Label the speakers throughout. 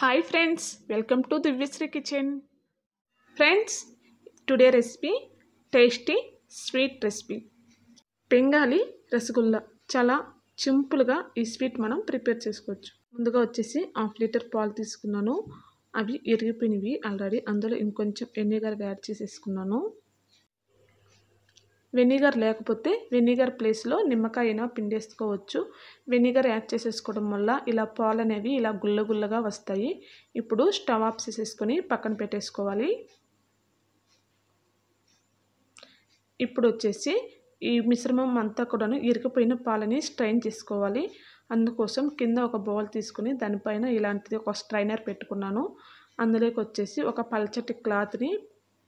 Speaker 1: hi friends welcome to Divyasri kitchen friends today recipe tasty sweet recipe Bengali rasgulla చాలా సింపుల్గా ఈ sweet మనం ప్రిపేర్ చేసుకోవచ్చు ముందుగా వచ్చేసి హాఫ్ లీటర్ పాలు తీసుకున్నాను అవి ఇరిగిపోయినవి ఆల్రెడీ అందులో ఇంకొంచెం వెనిగర్ యాడ్ చేసేసుకున్నాను వెనిగర్ లేకపోతే వెనిగర్ ప్లేస్లో నిమ్మకాయ అయినా పిండేసుకోవచ్చు వెనిగర్ యాడ్ చేసేసుకోవడం వల్ల ఇలా పాలు అనేవి ఇలా గుల్లగుల్లగా వస్తాయి ఇప్పుడు స్టవ్ ఆఫ్ చేసేసుకొని పక్కన పెట్టేసుకోవాలి ఇప్పుడు వచ్చేసి ఈ మిశ్రమం అంతా కూడాను ఇరికిపోయిన పాలని స్ట్రైన్ చేసుకోవాలి అందుకోసం కింద ఒక బౌల్ తీసుకుని దానిపైన ఇలాంటిది ఒక స్ట్రైనర్ పెట్టుకున్నాను అందులోకి వచ్చేసి ఒక పల్చటి క్లాత్ని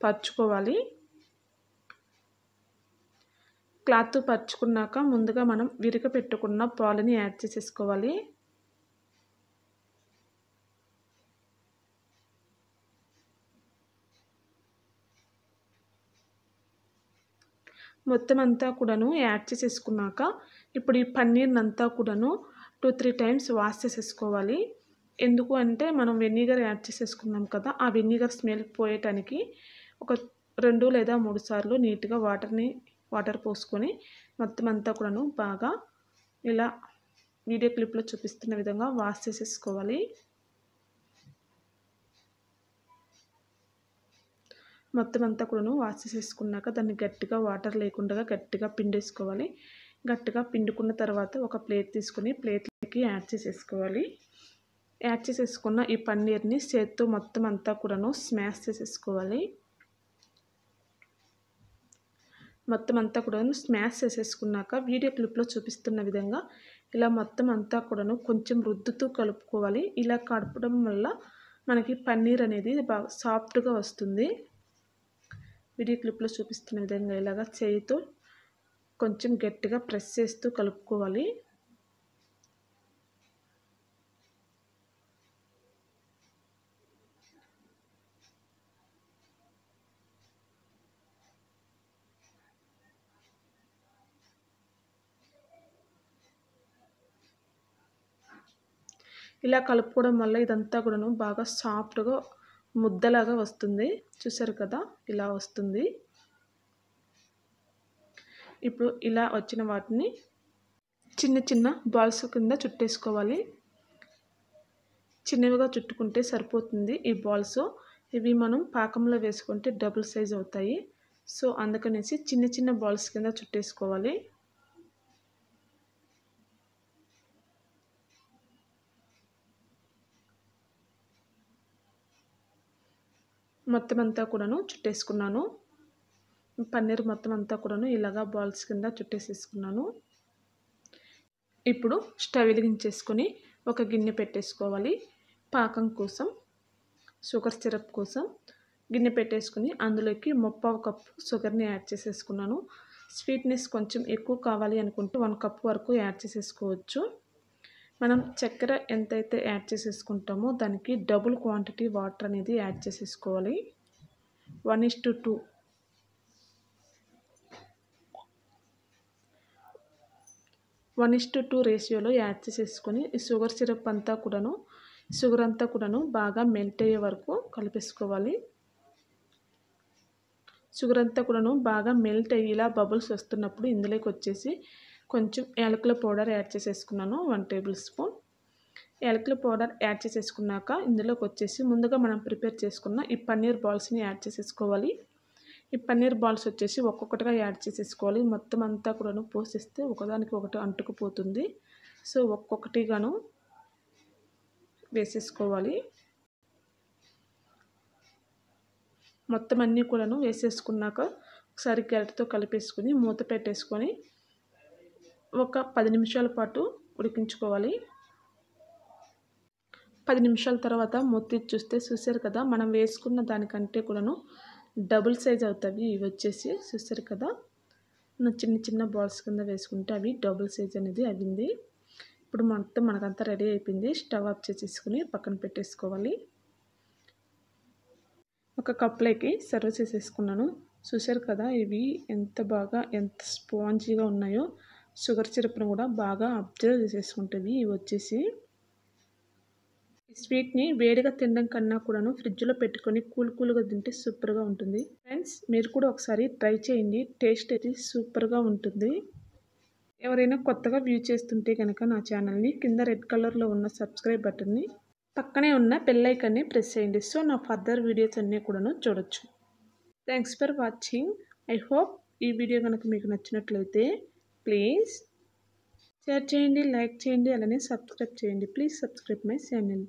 Speaker 1: పరుచుకోవాలి క్లాత్ పరుచుకున్నాక ముందుగా మనం విరిక పెట్టుకున్న పాలని యాడ్ చేసేసుకోవాలి మొత్తం అంతా కూడాను యాడ్ చేసేసుకున్నాక ఇప్పుడు ఈ పన్నీర్నంతా కూడాను టూ త్రీ టైమ్స్ వాష్ చేసేసుకోవాలి ఎందుకు అంటే మనం వెనిగర్ యాడ్ చేసేసుకున్నాం కదా ఆ వెనిగర్ స్మెల్ పోయటానికి ఒక రెండు లేదా మూడు సార్లు నీట్గా వాటర్ని వాటర్ పోసుకొని మొత్తం అంతా కూడాను బాగా ఇలా వీడియో క్లిప్లో చూపిస్తున్న విధంగా వాష్ చేసేసుకోవాలి మొత్తం అంతా కూడాను వాష్ చేసేసుకున్నాక దాన్ని గట్టిగా వాటర్ లేకుండా గట్టిగా పిండేసుకోవాలి గట్టిగా పిండుకున్న తర్వాత ఒక ప్లేట్ తీసుకొని ప్లేట్లోకి యాడ్ చేసేసుకోవాలి యాడ్ చేసేసుకున్న ఈ పన్నీర్ని చేత్తో మొత్తం అంతా కూడాను స్మాష్ చేసేసుకోవాలి మొత్తం అంతా కూడాను స్మాష్ చేసేసుకున్నాక వీడియో క్లిప్లో చూపిస్తున్న విధంగా ఇలా మొత్తం అంతా కూడాను కొంచెం రుద్దుతూ కలుపుకోవాలి ఇలా కలపడం వల్ల మనకి పన్నీర్ అనేది బాగా సాఫ్ట్గా వస్తుంది వీడియో క్లిప్లో చూపిస్తున్న విధంగా ఇలాగ చేయితో కొంచెం గట్టిగా ప్రెస్ చేస్తూ కలుపుకోవాలి ఇలా కలుపుకోవడం వల్ల ఇదంతా కూడాను బాగా సాఫ్ట్గా ముద్దలాగా వస్తుంది చూసారు కదా ఇలా వస్తుంది ఇప్పుడు ఇలా వచ్చిన వాటిని చిన్న చిన్న బాల్స్ కింద చుట్టేసుకోవాలి చిన్నవిగా చుట్టుకుంటే సరిపోతుంది ఈ బాల్స్ ఇవి మనం పాకంలో వేసుకుంటే డబుల్ సైజ్ అవుతాయి సో అందుకనేసి చిన్న చిన్న బాల్స్ కింద చుట్టేసుకోవాలి మొత్తం అంతా కూడాను చుట్టేసుకున్నాను పన్నీర్ మొత్తం అంతా కూడాను ఇలాగా బాల్స్ కింద చుట్టేసేసుకున్నాను ఇప్పుడు స్టవ్ వెలిగించేసుకొని ఒక గిన్నె పెట్టేసుకోవాలి పాకం కోసం షుగర్ సిరప్ కోసం గిన్నె పెట్టేసుకుని అందులోకి ముప్పావు కప్పు షుగర్ని యాడ్ చేసేసుకున్నాను స్వీట్నెస్ కొంచెం ఎక్కువ కావాలి అనుకుంటే వన్ కప్ వరకు యాడ్ చేసేసుకోవచ్చు మనం చక్కెర ఎంతైతే యాడ్ చేసేసుకుంటామో దానికి డబుల్ క్వాంటిటీ వాటర్ అనేది యాడ్ చేసేసుకోవాలి one is to two one is to two రేషియోలో యాడ్ చేసేసుకొని ఈ షుగర్ సిరప్ అంతా కూడాను షుగర్ అంతా కూడాను బాగా మెల్ట్ అయ్యే వరకు కలిపేసుకోవాలి షుగర్ అంతా కూడాను బాగా మెల్ట్ అయ్యేలా బబుల్స్ వస్తున్నప్పుడు ఇందులోకి వచ్చేసి కొంచెం యాలకుల పౌడర్ యాడ్ చేసేసుకున్నాను వన్ టేబుల్ స్పూన్ యాలకుల పౌడర్ యాడ్ చేసేసుకున్నాక ఇందులోకి వచ్చేసి ముందుగా మనం ప్రిపేర్ చేసుకున్న ఈ పన్నీర్ బాల్స్ని యాడ్ చేసేసుకోవాలి ఈ పన్నీర్ బాల్స్ వచ్చేసి ఒక్కొక్కటిగా యాడ్ చేసేసుకోవాలి మొత్తం అంతా కూడాను పోసేస్తే ఒకదానికి ఒకటి అంటుకుపోతుంది సో ఒక్కొక్కటిగాను వేసేసుకోవాలి మొత్తం అన్నీ కూడాను వేసేసుకున్నాక ఒకసారి క్యారెట్తో కలిపేసుకుని మూత పెట్టేసుకొని ఒక పది నిమిషాల పాటు ఉడికించుకోవాలి పది నిమిషాల తర్వాత మొత్తి చూస్తే చూసారు కదా మనం వేసుకున్న దానికంటే కూడాను డబుల్ సైజ్ అవుతాయి ఇవి వచ్చేసి చూసారు కదా చిన్న చిన్న బాల్స్ కింద వేసుకుంటే అవి డబుల్ సైజ్ అనేది అయింది ఇప్పుడు మొత్తం మనకంతా రెడీ అయిపోయింది స్టవ్ ఆఫ్ చేసేసుకుని పక్కన పెట్టేసుకోవాలి ఒక కప్లోకి సర్వ్ చేసేసుకున్నాను చూసారు కదా ఇవి ఎంత బాగా ఎంత స్పాంజీగా ఉన్నాయో షుగర్ సిరప్ను కూడా బాగా అబ్జర్వ్ చేసేసుకుంటుంది ఇవి వచ్చేసి స్వీట్ని వేడిగా తినడం కన్నా కూడాను ఫ్రిడ్జ్లో పెట్టుకొని కూల్ కూల్గా తింటే సూపర్గా ఉంటుంది ఫ్రెండ్స్ మీరు కూడా ఒకసారి ట్రై చేయండి టేస్ట్ అయితే సూపర్గా ఉంటుంది ఎవరైనా కొత్తగా వ్యూ చేస్తుంటే కనుక నా ఛానల్ని కింద రెడ్ కలర్లో ఉన్న సబ్స్క్రైబ్ బటన్ని పక్కనే ఉన్న బెల్లైకన్ని ప్రెస్ చేయండి సో నా ఫర్దర్ వీడియోస్ అన్నీ కూడాను చూడొచ్చు thanks for watching I hope ఈ వీడియో కనుక మీకు నచ్చినట్లయితే ప్లీజ్ షేర్ చేయండి లైక్ చేయండి అలానే సబ్స్క్రైబ్ చేయండి ప్లీజ్ సబ్స్క్రైబ్ మై ఛానల్